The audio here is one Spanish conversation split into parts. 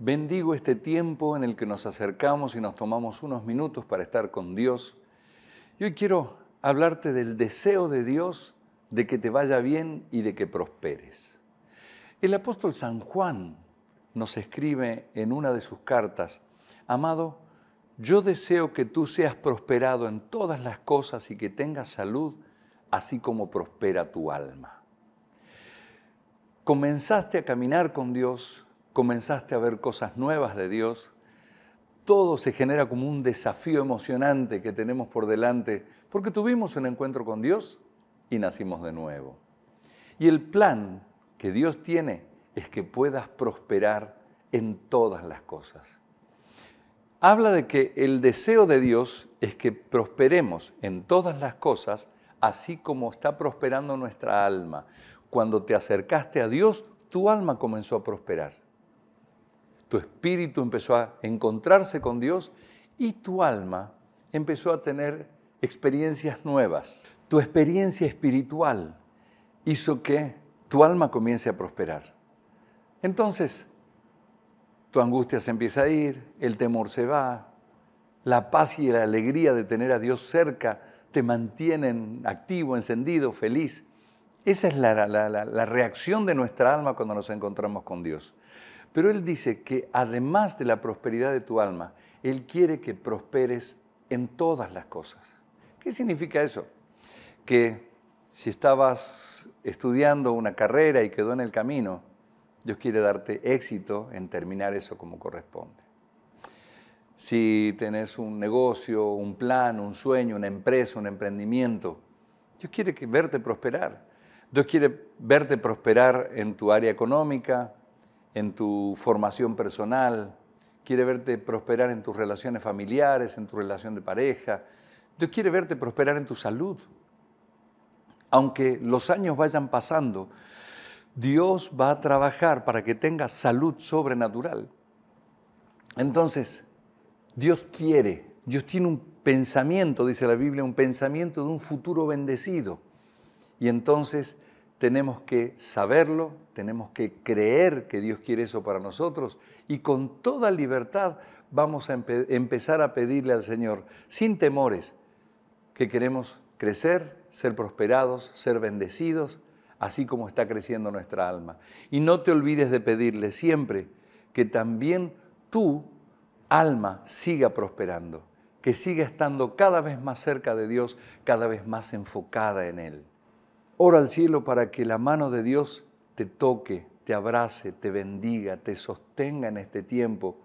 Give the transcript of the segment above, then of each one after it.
Bendigo este tiempo en el que nos acercamos y nos tomamos unos minutos para estar con Dios. Y hoy quiero hablarte del deseo de Dios de que te vaya bien y de que prosperes. El apóstol San Juan nos escribe en una de sus cartas, Amado, yo deseo que tú seas prosperado en todas las cosas y que tengas salud, así como prospera tu alma. Comenzaste a caminar con Dios, comenzaste a ver cosas nuevas de Dios, todo se genera como un desafío emocionante que tenemos por delante, porque tuvimos un encuentro con Dios y nacimos de nuevo. Y el plan que Dios tiene es que puedas prosperar en todas las cosas. Habla de que el deseo de Dios es que prosperemos en todas las cosas, así como está prosperando nuestra alma. Cuando te acercaste a Dios, tu alma comenzó a prosperar tu espíritu empezó a encontrarse con Dios y tu alma empezó a tener experiencias nuevas. Tu experiencia espiritual hizo que tu alma comience a prosperar. Entonces, tu angustia se empieza a ir, el temor se va, la paz y la alegría de tener a Dios cerca te mantienen activo, encendido, feliz. Esa es la, reacción de nuestra alma cuando nos encontramos con Dios. Pero Él dice que además de la prosperidad de tu alma, Él quiere que prosperes en todas las cosas. ¿Qué significa eso? Que si estabas estudiando una carrera y quedó en el camino, Dios quiere darte éxito en terminar eso como corresponde. Si tenés un negocio, un plan, un sueño, una empresa, un emprendimiento, Dios quiere verte prosperar. Dios quiere verte prosperar en tu área económica, en tu formación personal, quiere verte prosperar en tus relaciones familiares, en tu relación de pareja. Dios quiere verte prosperar en tu salud. Aunque los años vayan pasando, Dios va a trabajar para que tengas salud sobrenatural. Entonces, Dios quiere, Dios tiene un pensamiento, dice la Biblia, un pensamiento de un futuro bendecido. Y entonces tenemos que saberlo, tenemos que creer que Dios quiere eso para nosotros y con toda libertad vamos a empezar a pedirle al Señor, sin temores, que queremos crecer, ser prosperados, ser bendecidos, así como está creciendo nuestra alma. Y no te olvides de pedirle siempre que también tu alma siga prosperando, que siga estando cada vez más cerca de Dios, cada vez más enfocada en Él. Ora al cielo para que la mano de Dios te toque, te abrace, te bendiga, te sostenga en este tiempo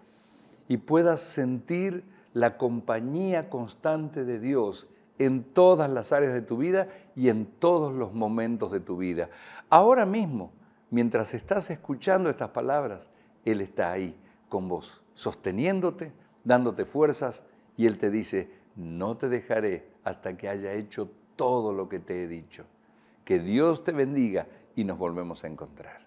y puedas sentir la compañía constante de Dios en todas las áreas de tu vida y en todos los momentos de tu vida. Ahora mismo, mientras estás escuchando estas palabras, Él está ahí con vos, sosteniéndote, dándote fuerzas y Él te dice, no te dejaré hasta que haya hecho todo lo que te he dicho. Que Dios te bendiga y nos volvemos a encontrar.